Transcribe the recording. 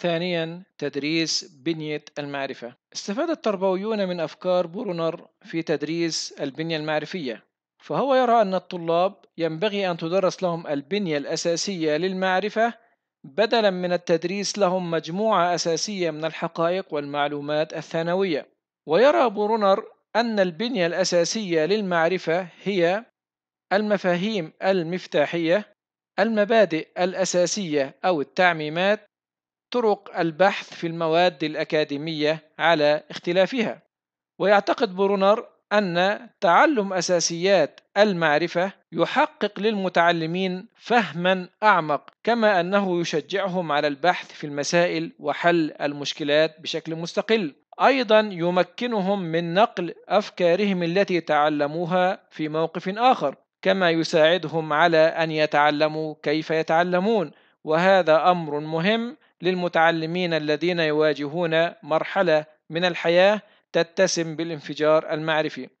ثانيا تدريس بنية المعرفة استفاد التربويون من أفكار بورونر في تدريس البنية المعرفية فهو يرى أن الطلاب ينبغي أن تدرس لهم البنية الأساسية للمعرفة بدلا من التدريس لهم مجموعة أساسية من الحقائق والمعلومات الثانوية ويرى بورونر أن البنية الأساسية للمعرفة هي المفاهيم المفتاحية المبادئ الأساسية أو التعميمات طرق البحث في المواد الأكاديمية على اختلافها ويعتقد برونر أن تعلم أساسيات المعرفة يحقق للمتعلمين فهما أعمق كما أنه يشجعهم على البحث في المسائل وحل المشكلات بشكل مستقل أيضا يمكنهم من نقل أفكارهم التي تعلموها في موقف آخر كما يساعدهم على أن يتعلموا كيف يتعلمون وهذا أمر مهم للمتعلمين الذين يواجهون مرحلة من الحياة تتسم بالانفجار المعرفي